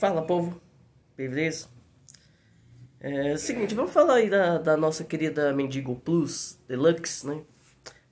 Fala povo, beleza? É, é seguinte, vamos falar aí da, da nossa querida Mendigo Plus Deluxe, né?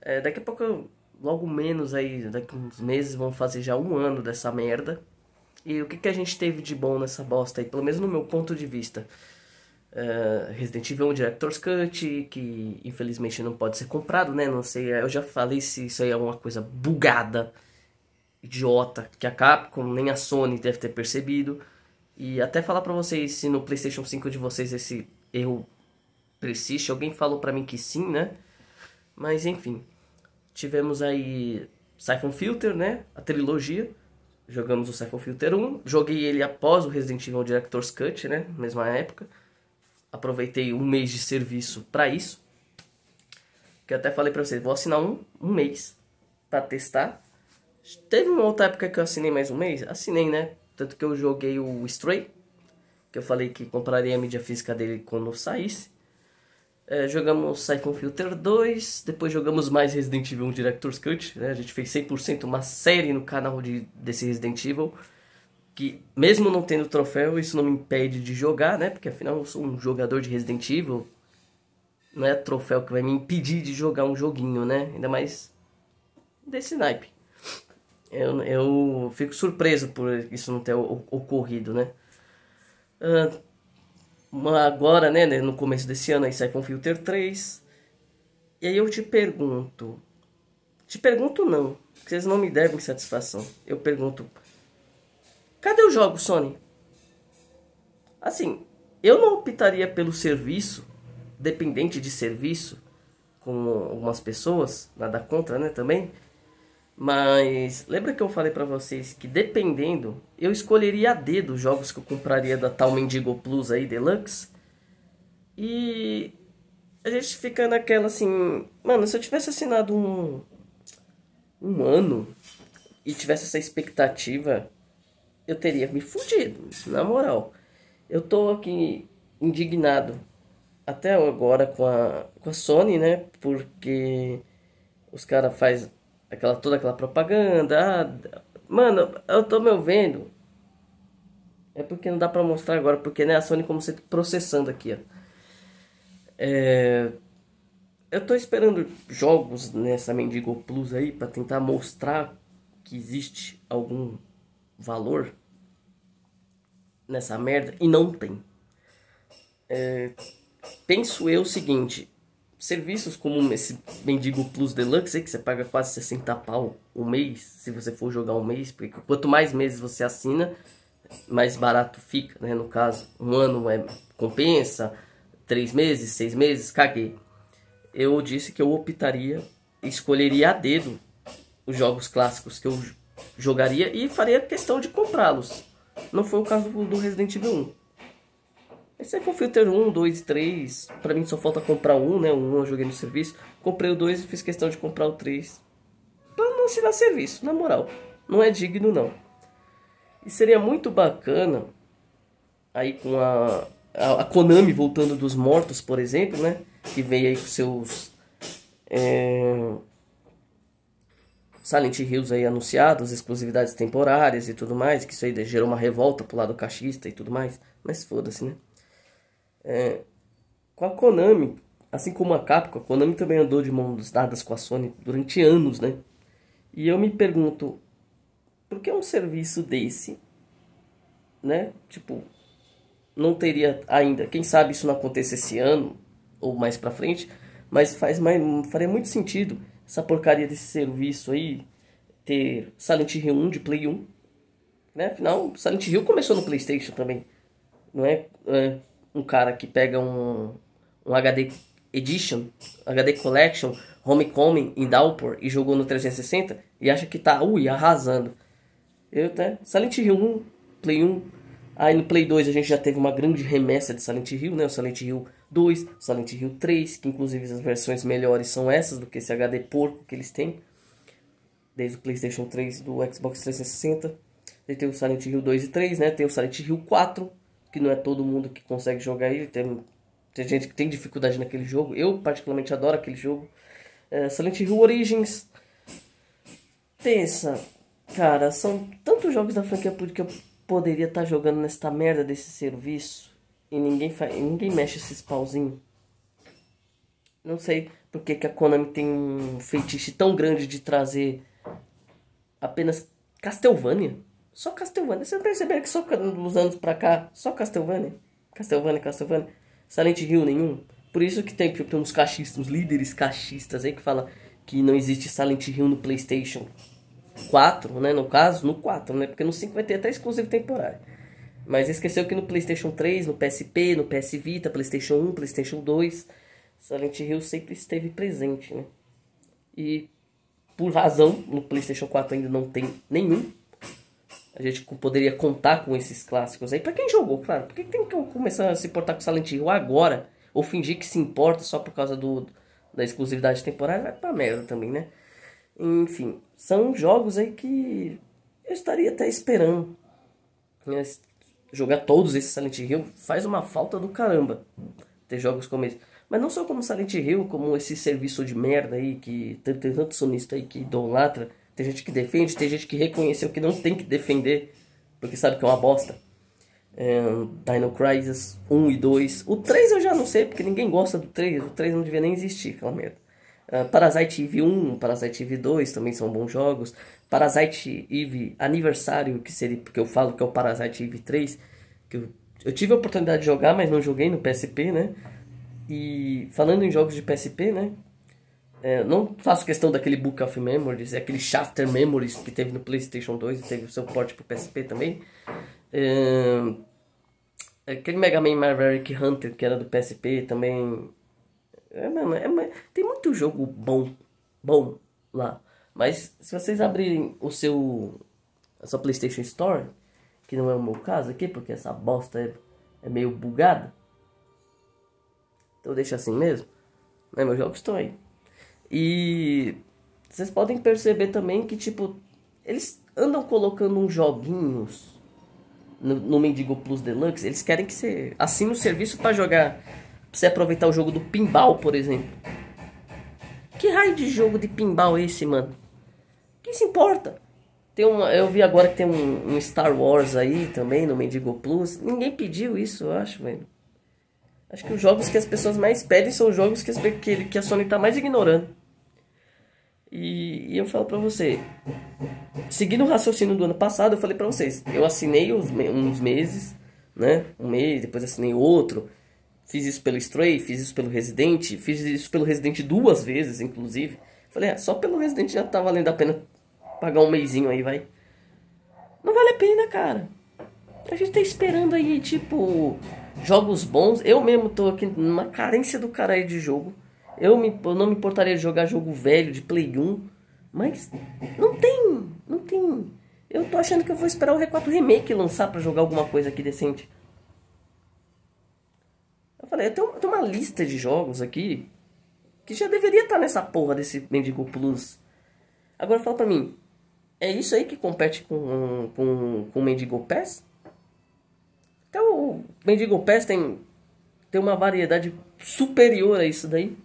É, daqui a pouco, logo menos aí, daqui uns meses, vão fazer já um ano dessa merda. E o que, que a gente teve de bom nessa bosta aí, pelo menos no meu ponto de vista. É, Resident Evil 1 é Director's Cut, que infelizmente não pode ser comprado, né? Não sei, eu já falei se isso aí é uma coisa bugada, idiota, que a Capcom nem a Sony deve ter percebido. E até falar para vocês se no PlayStation 5 de vocês esse erro persiste. Alguém falou para mim que sim, né? Mas enfim. Tivemos aí Siphon Filter, né? A trilogia. Jogamos o Siphon Filter 1. Joguei ele após o Resident Evil Director's Cut, né? Mesma época. Aproveitei um mês de serviço para isso. Que eu até falei pra vocês, vou assinar um, um mês para testar. Teve uma outra época que eu assinei mais um mês? Assinei, né? Tanto que eu joguei o Stray, que eu falei que compraria a mídia física dele quando saísse. É, jogamos Siphon Filter 2, depois jogamos mais Resident Evil Director's Cut. Né? A gente fez 100% uma série no canal de, desse Resident Evil. Que, mesmo não tendo troféu, isso não me impede de jogar, né? Porque afinal eu sou um jogador de Resident Evil. Não é troféu que vai me impedir de jogar um joguinho, né? Ainda mais desse naipe eu, eu fico surpreso por isso não ter ocorrido, né? Ah, agora, né, né, no começo desse ano, aí sai com Filter 3. E aí eu te pergunto. Te pergunto não, vocês não me devem satisfação. Eu pergunto. Cadê o jogo, Sony? Assim, eu não optaria pelo serviço, dependente de serviço, como algumas pessoas, nada contra, né, também. Mas lembra que eu falei para vocês que dependendo, eu escolheria a D dos jogos que eu compraria da tal Mendigo Plus aí, Deluxe. E a gente fica naquela assim, mano, se eu tivesse assinado um um ano e tivesse essa expectativa, eu teria me fudido, na moral. Eu tô aqui indignado até agora com a, com a Sony, né? Porque os caras fazem Aquela, toda aquela propaganda. Ah, mano, eu tô me ouvindo. É porque não dá pra mostrar agora, porque né, a Sony como sempre processando aqui, ó. É... Eu tô esperando jogos nessa Mendigo Plus aí para tentar mostrar que existe algum valor nessa merda e não tem. É... Penso eu o seguinte, serviços como esse Mendigo Plus Deluxe aí, que você paga quase 60 pau um mês, se você for jogar um mês, porque quanto mais meses você assina, mais barato fica, né? No caso, um ano é compensa, três meses, seis meses, caguei. Eu disse que eu optaria, escolheria a dedo os jogos clássicos que eu jogaria e faria questão de comprá-los. Não foi o caso do Resident Evil 1. Esse aí foi o Filter 1, 2 três. 3. Pra mim só falta comprar um, né? Um, eu joguei no serviço. Comprei o 2 e fiz questão de comprar o 3. Pra não se serviço, na moral. Não é digno, não. E seria muito bacana... Aí com a, a, Konami voltando dos mortos, por exemplo, né? Que veio aí com seus... É, Silent Hills aí anunciados, exclusividades temporárias e tudo mais, que isso aí gerou uma revolta pro lado caixista e tudo mais. Mas foda-se, né? é, com a Konami, assim como a Capcom, a Konami também andou de mãos dadas com a Sony durante anos, né? E eu me pergunto, por que um serviço desse, né? Tipo, não teria ainda, quem sabe isso não aconteça esse ano ou mais para frente, mas faz mais, faria muito sentido essa porcaria desse serviço aí ter Silent Hill 1 de Play 1, né? Afinal, Silent Hill começou no PlayStation também, não é? é um cara que pega um, um HD Edition, HD Collection, Homecoming em Downpour e jogou no 360 e acha que tá, ui, arrasando. Eu até. Né, Silent Hill 1, Play 1. Aí no Play 2 a gente já teve uma grande remessa de Silent Hill, né? O Silent Hill 2, Silent Hill 3, que inclusive as versões melhores são essas do que esse HD porco que eles têm. Desde o PlayStation 3 do Xbox 360. Aí tem o Silent Hill 2 e 3, né? Tem o Silent Hill 4, que não é todo mundo que consegue jogar ele, tem, tem gente que tem dificuldade naquele jogo. Eu, particularmente, adoro aquele jogo. É, Silent Hill Origins. Pensa, cara, são tantos jogos da franquia Pública que eu poderia estar tá jogando nesta merda desse serviço e ninguém, fa e ninguém mexe esses pauzinhos. Não sei porque que a Konami tem um feitiço tão grande de trazer apenas Castlevania. Só Castlevania. Vocês perceberam que só nos anos pra cá, só Castlevania? Castlevania, Castlevania. Silent Hill nenhum. Por isso que tem, tem uns cachistas, uns líderes cachistas aí que fala que não existe Silent Hill no PlayStation 4, né? No caso, no 4, né? Porque no 5 vai ter até exclusivo temporário. Mas esqueceu que no PlayStation 3, no PSP, no PS Vita, PlayStation 1, PlayStation 2, Silent Hill sempre esteve presente, né? E por razão, no PlayStation 4 ainda não tem nenhum a gente poderia contar com esses clássicos aí. Para quem jogou, claro. Por que tem que começar a se importar com Silent Hill agora? Ou fingir que se importa só por causa do da exclusividade temporária? Vai pra merda também, né? Enfim, são jogos aí que eu estaria até esperando. Né? jogar todos esses Silent Hill faz uma falta do caramba ter jogos como esse. Mas não só como Silent Hill, como esse serviço de merda aí que tem, tem tanto sonista aí que idolatra tem gente que defende, tem gente que reconheceu que não tem que defender, porque sabe que é uma bosta. É, Dino Crisis 1 e 2. O 3 eu já não sei, porque ninguém gosta do 3. O 3 não devia nem existir, aquela merda. Uh, Parasite Eve 1, Parasite Eve 2 também são bons jogos. Parasite Eve Aniversário, que seria porque eu falo que é o Parasite Eve 3, que eu, eu tive a oportunidade de jogar, mas não joguei no PSP, né? E falando em jogos de PSP, né? É, não faço questão daquele Book of Memories, é aquele Shafter Memories que teve no PlayStation 2 e teve o seu porte pro PSP também. É, é, aquele Mega Man Maverick Hunter que era do PSP também. É, mano, é, é, tem muito jogo bom, bom lá. Mas se vocês abrirem o seu a sua PlayStation Store, que não é o meu caso aqui, porque essa bosta é, é meio bugada. Então deixa assim mesmo. Né, meus jogos estão aí. E vocês podem perceber também que, tipo, eles andam colocando uns joguinhos no, no Mendigo Plus Deluxe. Eles querem que você assine o serviço para jogar, pra você aproveitar o jogo do pinball, por exemplo. Que raio de jogo de pinball é esse, mano? Quem se importa? Tem uma, eu vi agora que tem um, um Star Wars aí também no Mendigo Plus. Ninguém pediu isso, eu acho, velho. Acho que os jogos que as pessoas mais pedem são os jogos que, que, que a Sony tá mais ignorando. E, e eu falo para você, seguindo o raciocínio do ano passado, eu falei para vocês, eu assinei uns, uns meses, né? Um mês, depois assinei outro. Fiz isso pelo Stray, fiz isso pelo Resident, fiz isso pelo Resident duas vezes, inclusive. Falei, ah, só pelo Resident já tá valendo a pena pagar um meizinho aí, vai. Não vale a pena, cara. A gente tá esperando aí, tipo, jogos bons. Eu mesmo tô aqui numa carência do caralho de jogo. Eu, me, eu não me importaria de jogar jogo velho, de Play 1, mas não tem. Não tem. Eu tô achando que eu vou esperar o R4 Remake lançar para jogar alguma coisa aqui decente. Eu falei, eu tenho, eu tenho, uma lista de jogos aqui que já deveria estar tá nessa porra desse Mendigo Plus. Agora fala pra mim, é isso aí que compete com, com, com o Mendigo Pass? Então o Mendigo Pass tem, tem uma variedade superior a isso daí.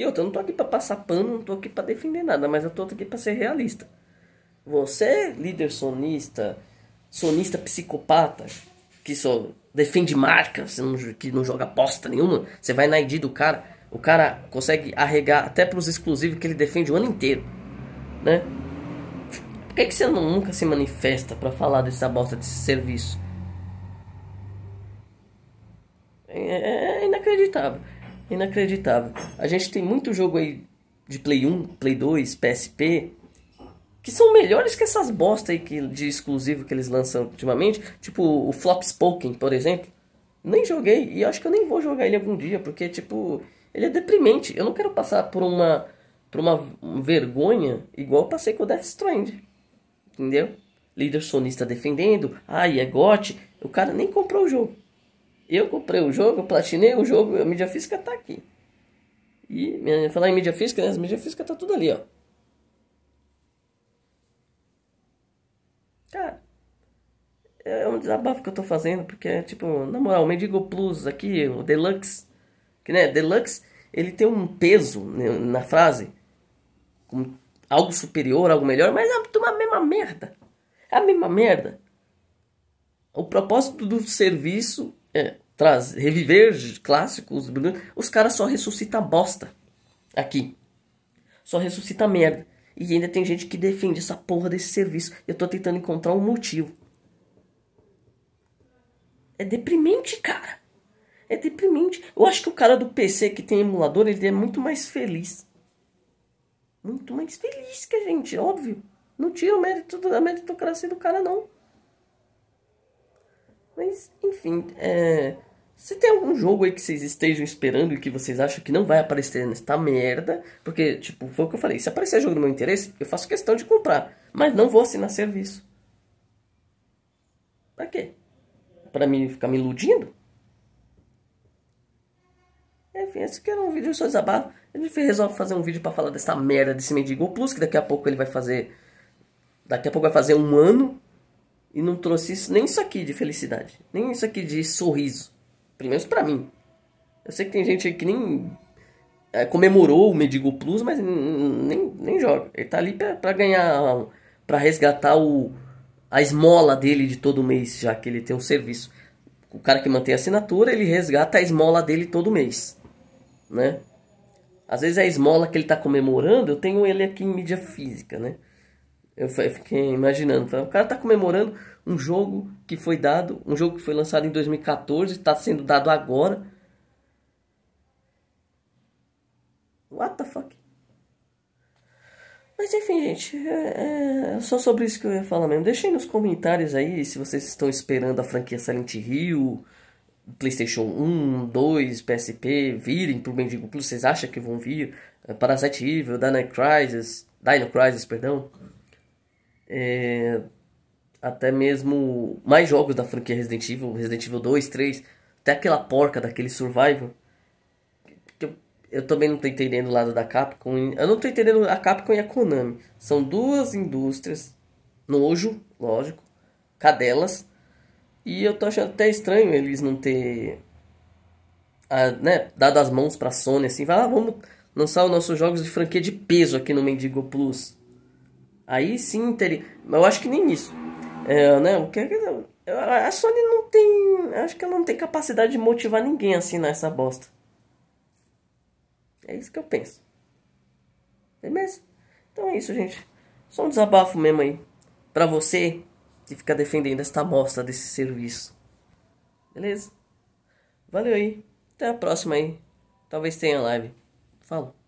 E outra, eu não tô aqui para passar pano, não tô aqui para defender nada, mas eu tô aqui para ser realista. Você, líder sonista, sonista psicopata, que só defende marca, você não, que não joga aposta nenhuma, você vai na ID do cara, o cara consegue arregar até para os exclusivos que ele defende o ano inteiro, né? Por que, que você não, nunca se manifesta para falar dessa bosta desse serviço? é, é, é inacreditável inacreditável. A gente tem muito jogo aí de Play 1, Play 2, PSP, que são melhores que essas bosta aí que, de exclusivo que eles lançam ultimamente, tipo o Flop Spoken, por exemplo. Nem joguei e acho que eu nem vou jogar ele algum dia, porque tipo, ele é deprimente. Eu não quero passar por uma por uma vergonha igual eu passei com o Death Strand. Entendeu? Líder sonista defendendo, ai, ah, é gote. O cara nem comprou o jogo. Eu comprei o jogo, eu platinei o jogo, a mídia física tá aqui. E falar em mídia física, né? A mídia física tá tudo ali, ó. Cara, é, é um desabafo que eu tô fazendo, porque, é, tipo, na moral, o Mendigo Plus aqui, o Deluxe, que né, Deluxe, ele tem um peso né, na frase, algo superior, algo melhor, mas é uma mesma merda. É a mesma merda. O propósito do serviço traz, reviver clássicos, os caras só ressuscita bosta aqui. Só ressuscita merda. E ainda tem gente que defende essa porra desse serviço. Eu tô tentando encontrar um motivo. É deprimente, cara. É deprimente. Eu acho que o cara do PC que tem emulador, ele é muito mais feliz. Muito mais feliz que a gente, óbvio. Não tira o mérito da meritocracia do cara, não. Mas, enfim, é. Se tem algum jogo aí que vocês estejam esperando e que vocês acham que não vai aparecer nesta merda, porque, tipo, foi o que eu falei, se aparecer jogo do meu interesse, eu faço questão de comprar, mas não vou assinar serviço. Pra quê? Pra mim ficar me iludindo? Enfim, esse aqui era um vídeo só desabafo. Ele resolve fazer um vídeo para falar dessa merda desse Mendigo Plus, que daqui a pouco ele vai fazer. Daqui a pouco vai fazer um ano. E não trouxe isso, nem isso aqui de felicidade. Nem isso aqui de sorriso. Pelo menos pra mim. Eu sei que tem gente aí que nem é, comemorou o Medigo Plus, mas nem, nem joga. Ele tá ali pra, pra ganhar, pra resgatar o, a esmola dele de todo mês, já que ele tem um serviço. O cara que mantém a assinatura, ele resgata a esmola dele todo mês, né? Às vezes é a esmola que ele tá comemorando, eu tenho ele aqui em mídia física, né? Eu fiquei imaginando, o cara tá comemorando um jogo que foi dado, um jogo que foi lançado em 2014, está sendo dado agora. What the fuck? Mas enfim, gente, é, é, só sobre isso que eu ia falar mesmo. Deixem nos comentários aí se vocês estão esperando a franquia Silent Hill, PlayStation 1, 2, PSP virem pro Mendigo Plus. Vocês acham que vão vir? É, Parasite Evil, Dino Crisis, Dino Crisis, perdão é, até mesmo mais jogos da franquia Resident Evil, Resident Evil 2, 3, até aquela porca daquele Survival. Eu, eu, também não tô entendendo o lado da Capcom. Eu não tô entendendo a Capcom e a Konami. São duas indústrias, nojo, lógico, cadelas. E eu tô achando até estranho eles não ter a, né, dado as mãos pra Sony assim, vai ah, vamos lançar os nossos jogos de franquia de peso aqui no Mendigo Plus. Aí sim teria. Eu acho que nem isso. É, né? O que é A Sony não tem. Acho que ela não tem capacidade de motivar ninguém a assinar essa bosta. É isso que eu penso. Beleza? É então é isso, gente. Só um desabafo mesmo aí. Pra você que fica defendendo esta bosta desse serviço. Beleza? Valeu aí. Até a próxima aí. Talvez tenha live. Falou.